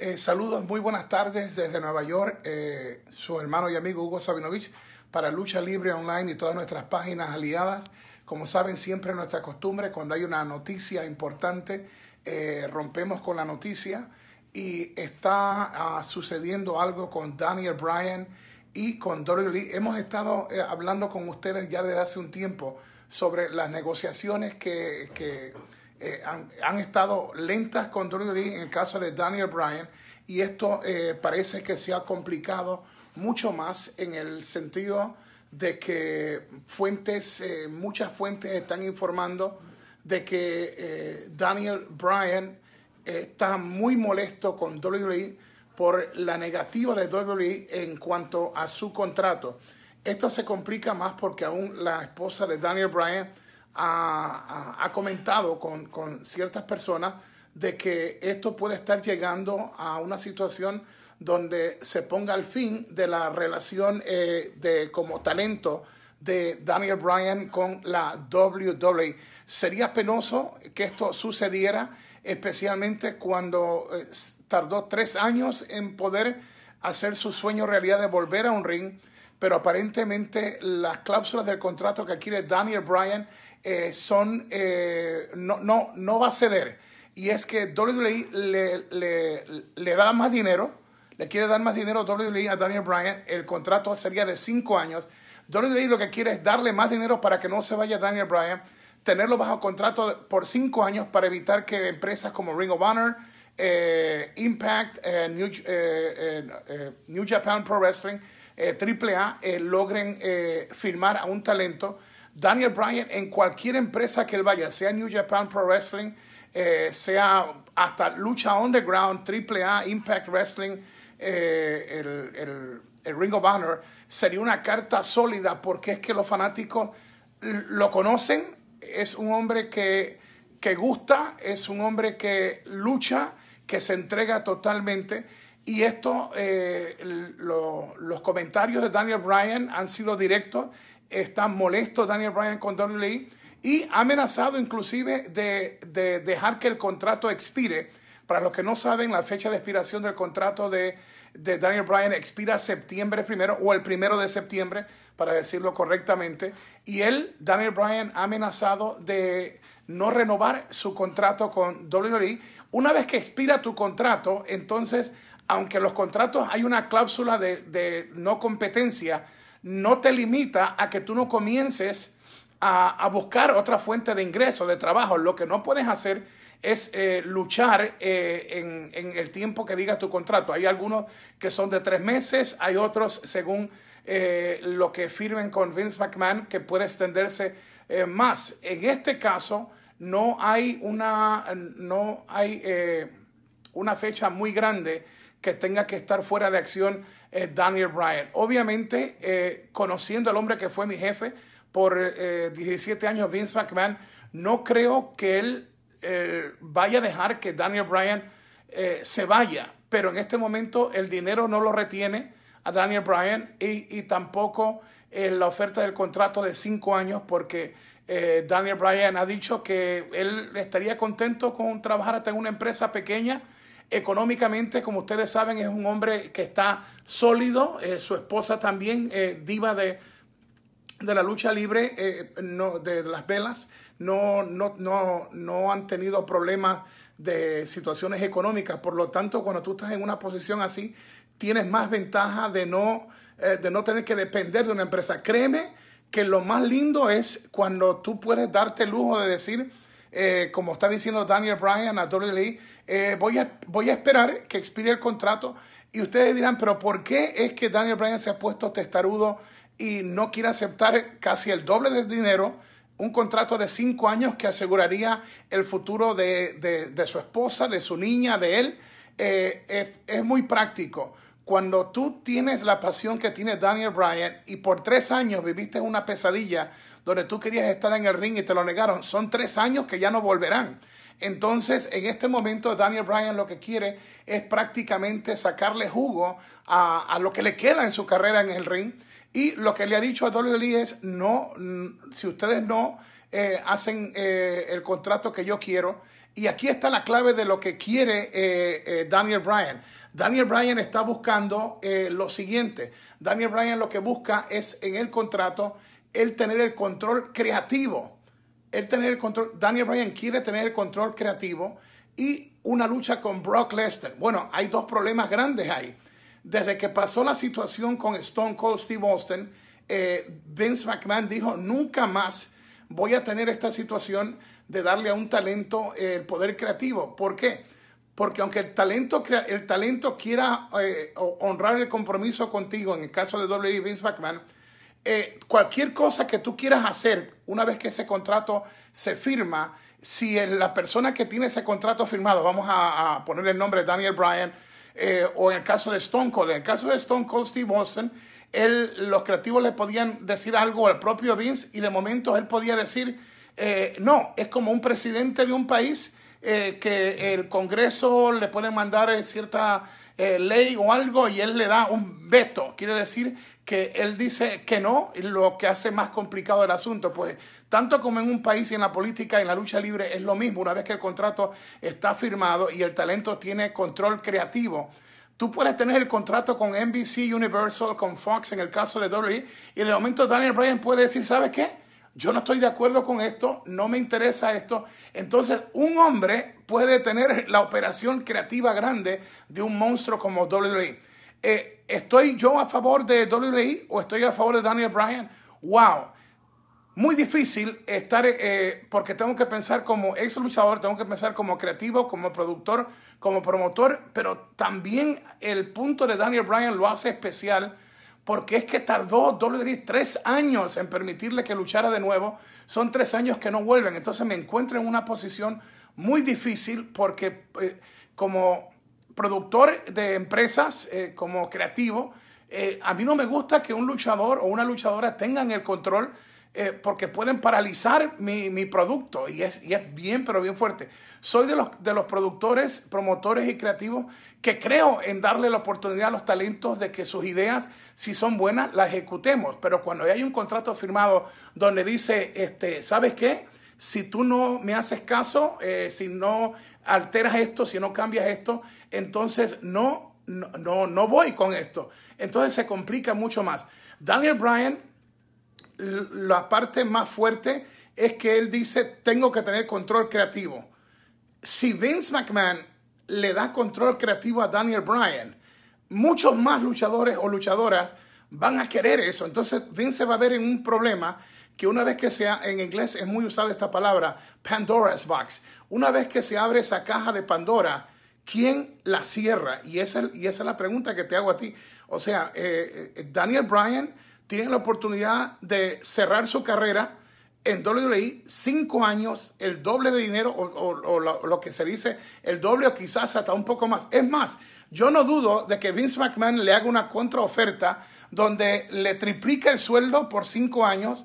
Eh, saludos, muy buenas tardes desde Nueva York, eh, su hermano y amigo Hugo Sabinovich para Lucha Libre Online y todas nuestras páginas aliadas. Como saben, siempre nuestra costumbre, cuando hay una noticia importante, eh, rompemos con la noticia y está ah, sucediendo algo con Daniel Bryan y con Lee. Hemos estado hablando con ustedes ya desde hace un tiempo sobre las negociaciones que, que eh, han, estado lentas con Dolly Lee en el caso de Daniel Bryan y esto eh, parece que se ha complicado mucho más en el sentido de que fuentes, eh, muchas fuentes están informando de que Daniel Bryan está muy molesto con WWE por la negativa de WWE en cuanto a su contrato. Esto se complica más porque aún la esposa de Daniel Bryan ha, comentado con, ciertas personas de que esto puede estar llegando a una situación donde se ponga al fin de la relación eh, de como talento de Daniel Bryan con la WWE. Sería penoso que esto sucediera, especialmente cuando eh, tardó tres años en poder hacer su sueño realidad de volver a un ring, pero aparentemente las cláusulas del contrato que quiere Daniel Bryan eh, son, eh, no, no, no va a ceder. Y es que WWE le, le, da más dinero, le quiere dar más dinero a e a Daniel Bryan. El contrato sería de cinco años. WWE lo que quiere es darle más dinero para que no se vaya Daniel Bryan, tenerlo bajo contrato por cinco años para evitar que empresas como Ring of Honor, eh, Impact, New, New, Japan Pro Wrestling, AAA logren firmar a un talento Daniel Bryan en cualquier empresa que él vaya, sea New Japan Pro Wrestling, eh, sea hasta Lucha Underground, AAA, Impact Wrestling, eh, el, el, el, Ring of Honor, sería una carta sólida porque es que los fanáticos lo conocen, es un hombre que, que gusta, es un hombre que lucha, que se entrega totalmente. Y esto, eh, los comentarios de Daniel Bryan han sido directos está molesto Daniel Bryan con WWE y ha amenazado inclusive de, dejar que el contrato expire. Para los que no saben, la fecha de expiración del contrato de, Daniel Bryan expira septiembre primero o el primero de septiembre, para decirlo correctamente. Y él, Daniel Bryan, ha amenazado de no renovar su contrato con WWE. Una vez que expira tu contrato, entonces, aunque los contratos hay una cláusula de, de no competencia, no te limita a que tú no comiences a, buscar otra fuente de ingreso, de trabajo. Lo que no puedes hacer es eh, luchar eh, en, el tiempo que diga tu contrato. Hay algunos que son de tres meses, hay otros según eh, lo que firmen con Vince McMahon que puede extenderse más. En este caso no hay no hay, una fecha muy grande que tenga que estar fuera de acción eh, Daniel Bryan. Obviamente, eh, conociendo al hombre que fue mi jefe por 17 eh, años, Vince McMahon, no creo que él vaya a dejar que Daniel Bryan se vaya, pero en este momento el dinero no lo retiene a Daniel Bryan y, y tampoco la oferta del contrato de cinco años porque Daniel Bryan ha dicho que él estaría contento con trabajar hasta en una empresa pequeña Económicamente, como ustedes saben, es un hombre que está sólido. Eh, su esposa también, eh, diva de, de, la lucha libre, eh, no, de, las velas, no, no, no, han tenido problemas de situaciones económicas. Por lo tanto, cuando tú estás en una posición así, tienes más ventaja de no, de no tener que depender de una empresa. Créeme que lo más lindo es cuando tú puedes darte el lujo de decir, como está diciendo Daniel Bryan a Lee eh, voy, a, voy a esperar que expire el contrato y ustedes dirán, pero ¿por qué es que Daniel Bryan se ha puesto testarudo y no quiere aceptar casi el doble del dinero? Un contrato de cinco años que aseguraría el futuro de, su esposa, de su niña, de él. Eh, es, es muy práctico cuando tú tienes la pasión que tiene Daniel Bryan y por tres años viviste una pesadilla donde tú querías estar en el ring y te lo negaron, son tres años que ya no volverán. Entonces, en este momento, Daniel Bryan lo que quiere es prácticamente sacarle jugo a, lo que le queda en su carrera en el ring. Y lo que le ha dicho a WWE es, no, mm, si ustedes no eh, hacen eh, el contrato que yo quiero, y aquí está la clave de lo que quiere eh, Daniel Bryan. Daniel Bryan está buscando lo siguiente. Daniel Bryan lo que busca es en el contrato el tener el control creativo tener el control, Daniel Bryan quiere tener el control creativo y una lucha con Brock Lesnar. Bueno, hay dos problemas grandes ahí. Desde que pasó la situación con Stone Cold Steve Austin, eh, Vince McMahon dijo, nunca más voy a tener esta situación de darle a un talento eh, el poder creativo. ¿Por qué? Porque aunque el talento, el talento quiera eh, honrar el compromiso contigo, en el caso de WWE Vince McMahon, eh, cualquier cosa que tú quieras hacer una vez que ese contrato se firma, si la persona que tiene ese contrato firmado, vamos a, ponerle el nombre de Daniel Bryan, eh, o en el caso de Stone Cold, en el caso de Stone Cold Steve Austin, él, los creativos le podían decir algo al propio Vince y de momento él podía decir, eh, no, es como un presidente de un país que el Congreso le puede mandar cierta ley o algo y él le da un veto. Quiere decir que él dice que no, lo que hace más complicado el asunto. Pues tanto como en un país y en la política, en la lucha libre es lo mismo. Una vez que el contrato está firmado y el talento tiene control creativo, tú puedes tener el contrato con NBC, Universal, con Fox, en el caso de WWE, y en el momento Daniel Bryan puede decir, ¿sabes qué? Yo no estoy de acuerdo con esto, no me interesa esto. Entonces, un hombre puede tener la operación creativa grande de un monstruo como WWE. Eh, ¿estoy yo a favor de WWE o estoy a favor de Daniel Bryan? ¡Wow! Muy difícil estar, eh, porque tengo que pensar como ex luchador, tengo que pensar como creativo, como productor, como promotor, pero también el punto de Daniel Bryan lo hace especial porque es que tardó WWE tres años en permitirle que luchara de nuevo. Son tres años que no vuelven. Entonces me encuentro en una posición muy difícil porque eh, como productor de empresas eh, como creativo, eh, a mí no me gusta que un luchador o una luchadora tengan el control eh, porque pueden paralizar mi, producto y es, es, bien, pero bien fuerte. Soy de los, de los productores, promotores y creativos que creo en darle la oportunidad a los talentos de que sus ideas, si son buenas, las ejecutemos. Pero cuando hay un contrato firmado donde dice, este, ¿sabes qué? Si tú no me haces caso, si no alteras esto, si no cambias esto, entonces no, no, no, voy con esto. Entonces se complica mucho más. Daniel Bryan, la parte más fuerte es que él dice, tengo que tener control creativo. Si Vince McMahon le da control creativo a Daniel Bryan, muchos más luchadores o luchadoras van a querer eso. Entonces Vince va a ver en un problema que una vez que sea, en inglés es muy usada esta palabra, Pandora's Box, una vez que se abre esa caja de Pandora, ¿quién la cierra? Y esa, y esa es la pregunta que te hago a ti. O sea, eh, eh, Daniel Bryan tiene la oportunidad de cerrar su carrera en WWE cinco años, el doble de dinero o, lo, lo, que se dice, el doble o quizás hasta un poco más. Es más, yo no dudo de que Vince McMahon le haga una contraoferta donde le triplica el sueldo por cinco años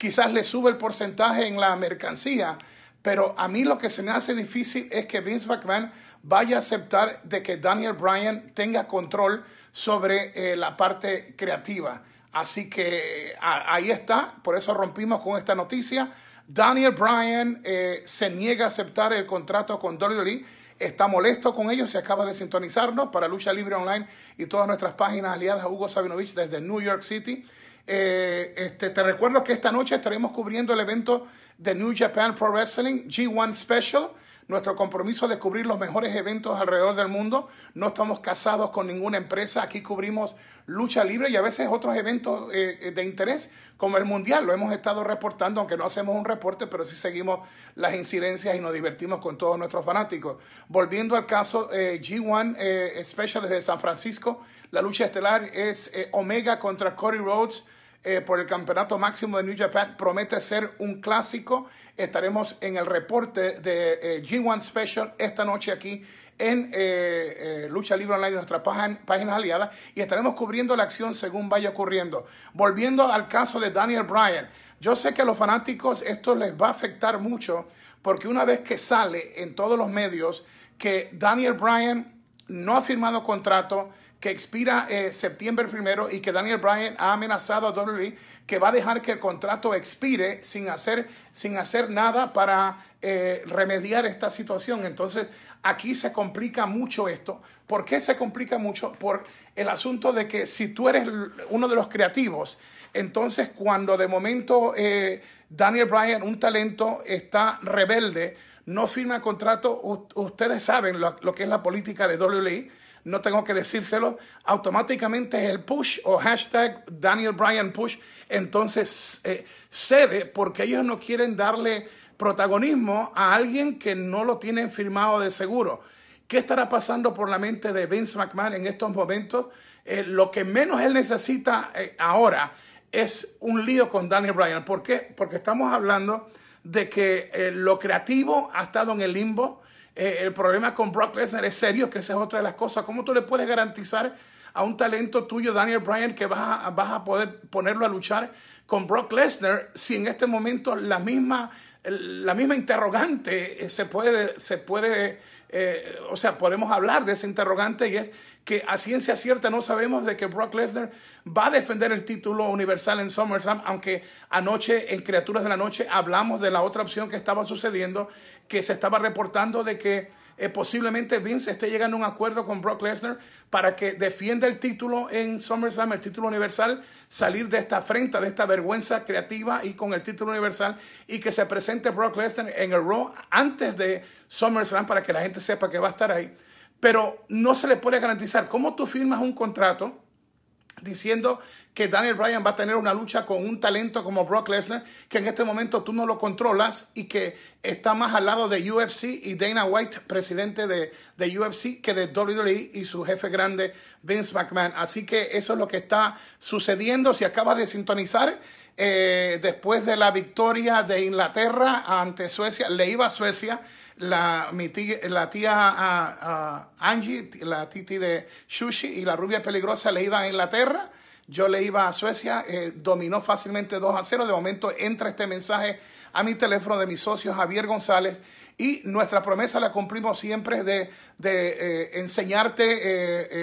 quizás le sube el porcentaje en la mercancía, pero a mí lo que se me hace difícil es que Vince McMahon vaya a aceptar de que Daniel Bryan tenga control sobre eh, la parte creativa. Así que eh, ahí está, por eso rompimos con esta noticia. Daniel Bryan eh, se niega a aceptar el contrato con Lee. Está molesto con ellos. Se acaba de sintonizarnos para Lucha Libre Online y todas nuestras páginas aliadas a Hugo Sabinovich desde New York City. Eh, este, te recuerdo que esta noche estaremos cubriendo el evento de New Japan Pro Wrestling G1 Special nuestro compromiso es de cubrir los mejores eventos alrededor del mundo. No estamos casados con ninguna empresa. Aquí cubrimos lucha libre y a veces otros eventos eh, eh, de interés, como el mundial. Lo hemos estado reportando, aunque no hacemos un reporte, pero sí seguimos las incidencias y nos divertimos con todos nuestros fanáticos. Volviendo al caso eh, G1 Special de San Francisco, la lucha estelar es Omega contra Cody Rhodes. Eh, por el campeonato máximo de New Japan promete ser un clásico. Estaremos en el reporte de eh, G1 Special esta noche aquí en eh, Lucha Libre Online, nuestra nuestras páginas aliadas, y estaremos cubriendo la acción según vaya ocurriendo. Volviendo al caso de Daniel Bryan, yo sé que a los fanáticos esto les va a afectar mucho, porque una vez que sale en todos los medios que Daniel Bryan no ha firmado contrato, que expira eh, septiembre primero y que Daniel Bryan ha amenazado a WWE que va a dejar que el contrato expire sin hacer, sin hacer nada para eh, remediar esta situación. Entonces, aquí se complica mucho esto. ¿Por qué se complica mucho? Por el asunto de que si tú eres uno de los creativos, entonces cuando de momento eh, Daniel Bryan, un talento, está rebelde, no firma contrato. ustedes saben lo, que es la política de WWE. No tengo que decírselo. Automáticamente el push o hashtag Daniel Bryan push entonces eh, cede porque ellos no quieren darle protagonismo a alguien que no lo tienen firmado de seguro. ¿Qué estará pasando por la mente de Vince McMahon en estos momentos? Eh, lo que menos él necesita eh, ahora es un lío con Daniel Bryan. ¿Por qué? Porque estamos hablando de que eh, lo creativo ha estado en el limbo. Eh, el problema con Brock Lesnar es serio, que esa es otra de las cosas. ¿Cómo tú le puedes garantizar a un talento tuyo, Daniel Bryan, que vas a, poder ponerlo a luchar con Brock Lesnar si en este momento la misma, la misma interrogante eh, se puede, se puede eh, o sea, podemos hablar de ese interrogante y es que a ciencia cierta no sabemos de que Brock Lesnar va a defender el título universal en SummerSlam, aunque anoche en Criaturas de la Noche hablamos de la otra opción que estaba sucediendo, que se estaba reportando de que eh, posiblemente Vince esté llegando a un acuerdo con Brock Lesnar para que defienda el título en SummerSlam, el título universal, salir de esta afrenta, de esta vergüenza creativa y con el título universal y que se presente Brock Lesnar en el Raw antes de SummerSlam para que la gente sepa que va a estar ahí. Pero no se le puede garantizar. ¿Cómo tú firmas un contrato? diciendo que Daniel Bryan va a tener una lucha con un talento como Brock Lesnar, que en este momento tú no lo controlas y que está más al lado de UFC y Dana White, presidente de, UFC, que de WWE y su jefe grande Vince McMahon. Así que eso es lo que está sucediendo. Si acaba de sintonizar, eh, después de la victoria de Inglaterra ante Suecia, le iba a Suecia la, mi tía, la tía Angie, la titi de Sushi y la rubia peligrosa le iba a Inglaterra. Yo le iba a Suecia, eh, dominó fácilmente 2 a 0. De momento entra este mensaje a mi teléfono de mi socio Javier González y nuestra promesa la cumplimos siempre de, de eh, enseñarte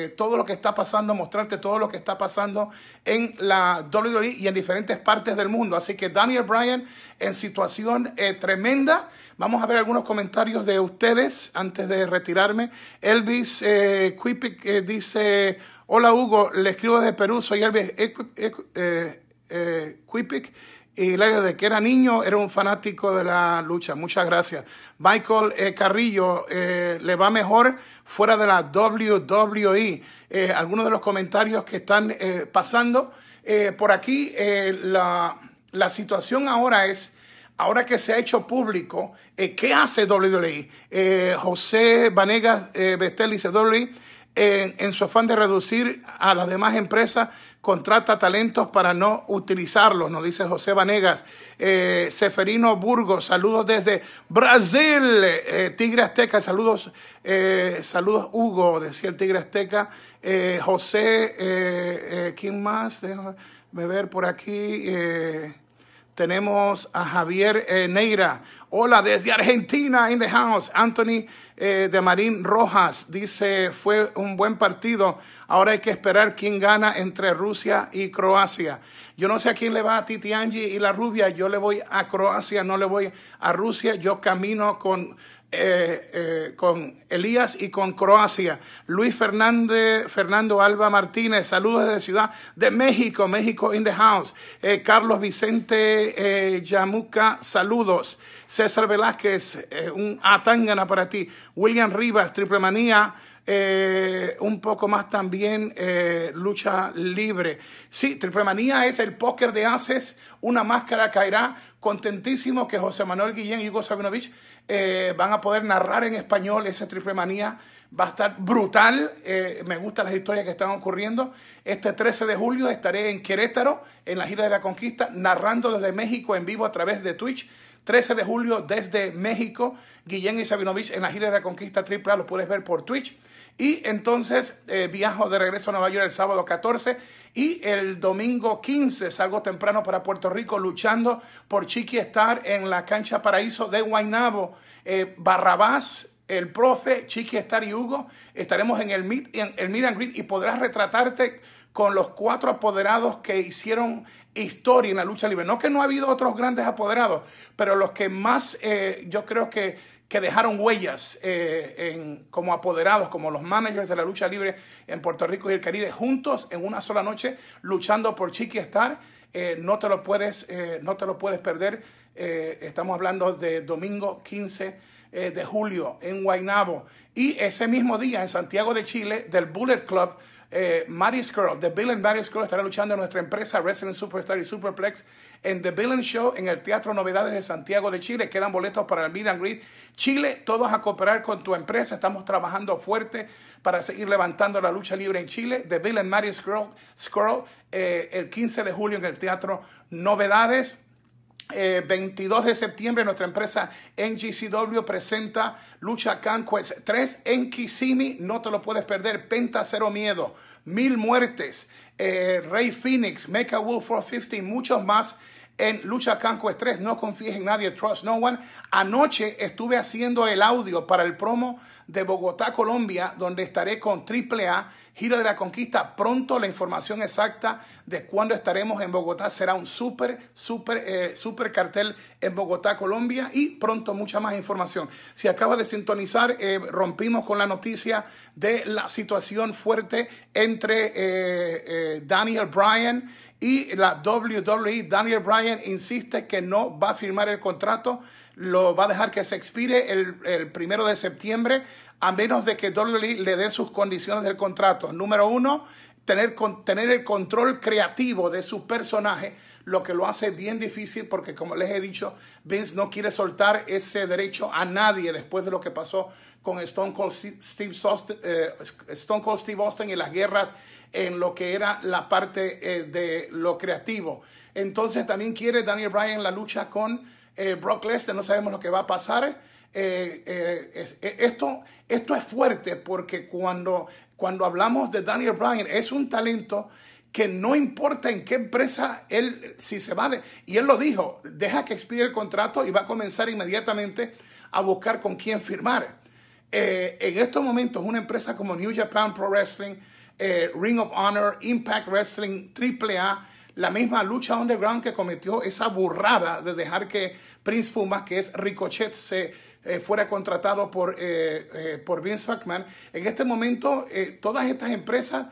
eh, todo lo que está pasando, mostrarte todo lo que está pasando en la WWE y en diferentes partes del mundo. Así que Daniel Bryan en situación tremenda. Vamos a ver algunos comentarios de ustedes antes de retirarme. Elvis eh, eh dice, hola Hugo, le escribo desde Perú, soy Elvis eh, Quipic eh, eh, Y Hilario, de que era niño, era un fanático de la lucha. Muchas gracias. Michael Carrillo, eh, le va mejor fuera de la WWE. algunos de los comentarios que están pasando. por aquí, la, situación ahora es ahora que se ha hecho público, eh, ¿qué hace WWE? Eh, José Vanegas eh, Vestel dice en su afán de reducir a las demás empresas, contrata talentos para no utilizarlos, nos dice José Vanegas. Eh, Seferino Burgos, saludos desde Brasil. Tigre Azteca, saludos, saludos Hugo, decía el Tigre Azteca. José, ¿quién más? Déjame ver por aquí. Tenemos a Javier eh, Neira. Hola, desde Argentina, in the house. Anthony eh, de Marín Rojas dice, fue un buen partido. Ahora hay que esperar quién gana entre Rusia y Croacia. Yo no sé a quién le va a Titi Angie y la rubia. Yo le voy a Croacia, no le voy a Rusia. Yo camino con eh, eh, con Elías y con Croacia. Luis Fernández, Fernando Alba Martínez, saludos desde Ciudad de México, México in the house. Eh, Carlos Vicente Yamuca, saludos. César Velázquez, un atángana para ti. William Rivas, Triple Manía. un poco más también lucha libre. Sí, Triple Manía es el póker de haces, una máscara caerá. Contentísimo que José Manuel Guillén y Hugo Sabinovich eh, van a poder narrar en español esa triple manía. Va a estar brutal. Eh, me gustan las historias que están ocurriendo. Este 13 de julio estaré en Querétaro, en la gira de la conquista, narrando desde México en vivo a través de Twitch. 13 de julio desde México, Guillén y Sabinovich en la gira de la conquista triple A, lo puedes ver por Twitch. Y entonces eh, viajo de regreso a Nueva York el sábado 14 y el domingo 15 salgo temprano para Puerto Rico luchando por Chiqui estar en la cancha Paraíso de Guaynabo. Eh, Barrabás el profe, Chiqui Estar y Hugo, estaremos en el Meet, en el and Greet y podrás retratarte con los cuatro apoderados que hicieron historia en la lucha libre. No que no ha habido otros grandes apoderados, pero los que más eh, yo creo que que dejaron huellas eh, en, como apoderados, como los managers de la lucha libre en Puerto Rico y el Caribe, juntos en una sola noche, luchando por Chiqui estar eh, no, te lo puedes, eh, no te lo puedes perder. estamos hablando de domingo 15 eh, de julio en Guaynabo. Y ese mismo día en Santiago de Chile, del Bullet Club, eh, Girl, The Villain and Girl estará luchando en nuestra empresa Wrestling Superstar y Superplex en The Villain Show en el Teatro Novedades de Santiago de Chile. Quedan boletos para el Meet and Chile, todos a cooperar con tu empresa. Estamos trabajando fuerte para seguir levantando la lucha libre en Chile. The Villain and Maddie's Girl, eh, el 15 de julio en el Teatro Novedades. 22 eh, de septiembre nuestra empresa NGCW presenta Lucha Canquest 3 en Kissimmee, no te lo puedes perder, Penta Cero Miedo, Mil Muertes, eh, Rey Phoenix, Make Wolf 450, muchos más en Lucha Canquest 3, no confíes en nadie, Trust No One. Anoche estuve haciendo el audio para el promo de Bogotá, Colombia, donde estaré con AAA Giro de la Conquista. Pronto la información exacta de cuándo estaremos en Bogotá será un súper, súper, eh, súper cartel en Bogotá, Colombia. Y pronto mucha más información. Si acaba de sintonizar, eh, rompimos con la noticia de la situación fuerte entre eh, eh, Daniel Bryan y la WWE. Daniel Bryan insiste que no va a firmar el contrato. Lo va a dejar que se expire el primero de septiembre a menos de que WWE le dé sus condiciones del contrato. Número uno, tener, tener el control creativo de su personaje, lo que lo hace bien difícil porque, como les he dicho, Vince no quiere soltar ese derecho a nadie después de lo que pasó con Stone Cold eh, Steve, Austin, y las guerras en lo que era la parte eh, de lo creativo. Entonces también quiere Daniel Bryan la lucha con eh, Brock Lesnar, no sabemos lo que va a pasar. Eh, eh, eh, esto, esto es fuerte porque cuando, cuando hablamos de Daniel Bryan es un talento que no importa en qué empresa él, si se va, y él lo dijo, deja que expire el contrato y va a comenzar inmediatamente a buscar con quién firmar. en estos momentos, una empresa como New Japan Pro Wrestling, Ring of Honor, Impact Wrestling, AAA, la misma lucha underground que cometió esa burrada de dejar que Prince Fuma que es Ricochet, se, eh, fuera contratado por, eh, eh, por Vince McMahon, en este momento todas estas empresas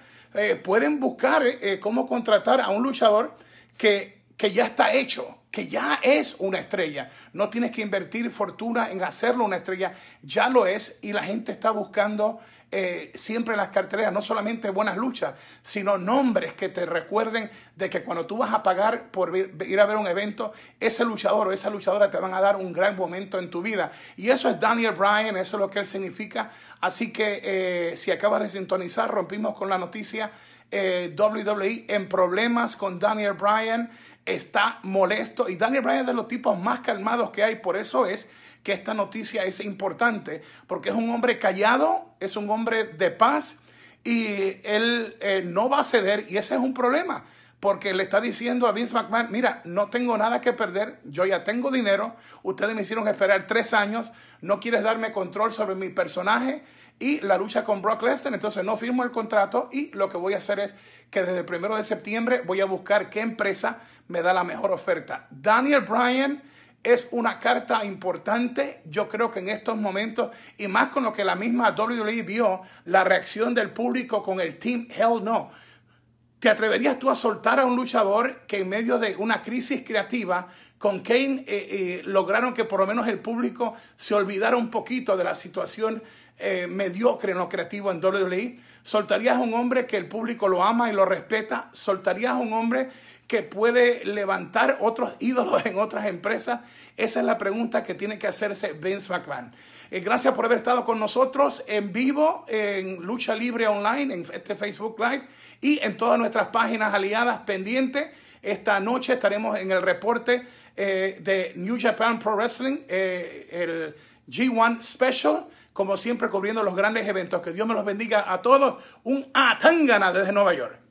pueden buscar cómo contratar a un luchador que ya está hecho que ya es una estrella. No tienes que invertir fortuna en hacerlo una estrella, ya lo es y la gente está buscando eh, siempre en las carteras no solamente buenas luchas, sino nombres que te recuerden de que cuando tú vas a pagar por ir a ver un evento, ese luchador o esa luchadora te van a dar un gran momento en tu vida. Y eso es Daniel Bryan, eso es lo que él significa. Así que eh, si acabas de sintonizar, rompimos con la noticia. Eh, WWE en problemas con Daniel Bryan está molesto y Daniel Bryan es de los tipos más calmados que hay, por eso es que esta noticia es importante, porque es un hombre callado, es un hombre de paz y él eh, no va a ceder y ese es un problema, porque le está diciendo a Vince McMahon, mira, no tengo nada que perder, yo ya tengo dinero, ustedes me hicieron esperar tres años, no quieres darme control sobre mi personaje y la lucha con Brock Lesnar, entonces no firmo el contrato y lo que voy a hacer es que desde el primero de septiembre voy a buscar qué empresa me da la mejor oferta. Daniel Bryan es una carta importante, yo creo que en estos momentos, y más con lo que la misma WWE vio, la reacción del público con el Team Hell No. ¿Te atreverías tú a soltar a un luchador que en medio de una crisis creativa con Kane eh, eh, lograron que por lo menos el público se olvidara un poquito de la situación eh, mediocre en lo creativo en WWE? ¿Soltarías a un hombre que el público lo ama y lo respeta? ¿Soltarías a un hombre que puede levantar otros ídolos en otras empresas? Esa es la pregunta que tiene que hacerse Vince McMahon. Eh, gracias por haber estado con nosotros en vivo en Lucha Libre Online, en este Facebook Live y en todas nuestras páginas aliadas pendientes. Esta noche estaremos en el reporte eh, de New Japan Pro Wrestling, eh, el G1 Special, como siempre cubriendo los grandes eventos. Que Dios me los bendiga a todos. Un atangana desde Nueva York.